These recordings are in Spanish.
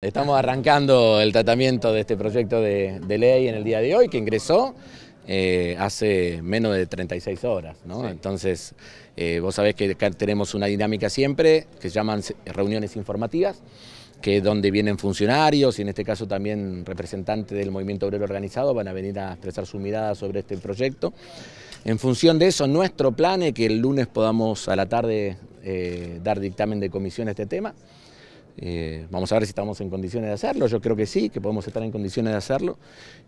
Estamos arrancando el tratamiento de este proyecto de, ley en el día de hoy que ingresó eh, hace menos de 36 horas. ¿no? Entonces, eh, vos sabés que tenemos una dinámica siempre que se llaman reuniones informativas, que es donde vienen funcionarios y en este caso también representantes del movimiento obrero organizado van a venir a expresar su mirada sobre este proyecto. En función de eso, nuestro plan es que el lunes podamos a la tarde eh, dar dictamen de comisión a este tema. Eh, vamos a ver si estamos en condiciones de hacerlo, yo creo que sí, que podemos estar en condiciones de hacerlo,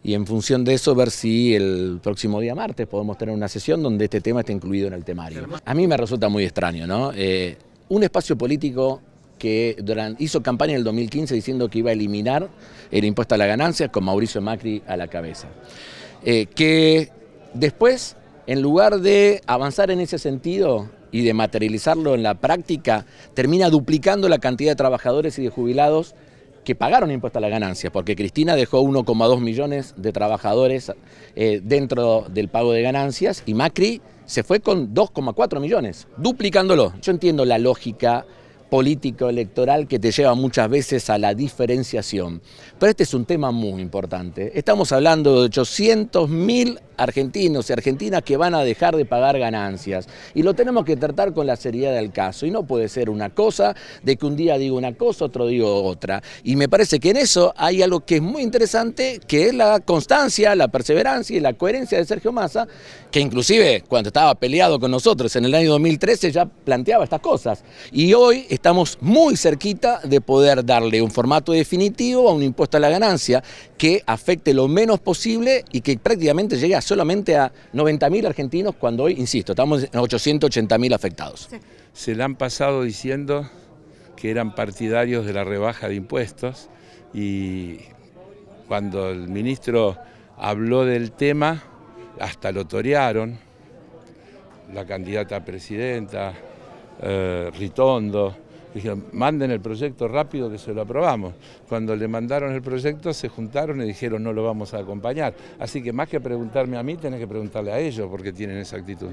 y en función de eso ver si el próximo día martes podemos tener una sesión donde este tema esté incluido en el temario. A mí me resulta muy extraño, ¿no? Eh, un espacio político que durante, hizo campaña en el 2015 diciendo que iba a eliminar el impuesto a la ganancia con Mauricio Macri a la cabeza, eh, que después, en lugar de avanzar en ese sentido, y de materializarlo en la práctica, termina duplicando la cantidad de trabajadores y de jubilados que pagaron impuestos a la ganancia, porque Cristina dejó 1,2 millones de trabajadores eh, dentro del pago de ganancias y Macri se fue con 2,4 millones, duplicándolo. Yo entiendo la lógica político-electoral que te lleva muchas veces a la diferenciación. Pero este es un tema muy importante. Estamos hablando de 800 mil argentinos y argentinas que van a dejar de pagar ganancias. Y lo tenemos que tratar con la seriedad del caso. Y no puede ser una cosa de que un día digo una cosa, otro digo otra. Y me parece que en eso hay algo que es muy interesante, que es la constancia, la perseverancia y la coherencia de Sergio Massa, que inclusive cuando estaba peleado con nosotros en el año 2013 ya planteaba estas cosas. Y hoy estamos muy cerquita de poder darle un formato definitivo a un impuesto a la ganancia que afecte lo menos posible y que prácticamente llegue a solamente a 90.000 argentinos cuando hoy, insisto, estamos en 880.000 afectados. Se le han pasado diciendo que eran partidarios de la rebaja de impuestos y cuando el ministro habló del tema, hasta lo torearon, la candidata a presidenta, eh, Ritondo, Dijeron, manden el proyecto rápido que se lo aprobamos. Cuando le mandaron el proyecto se juntaron y dijeron, no lo vamos a acompañar. Así que más que preguntarme a mí, tenés que preguntarle a ellos porque tienen esa actitud.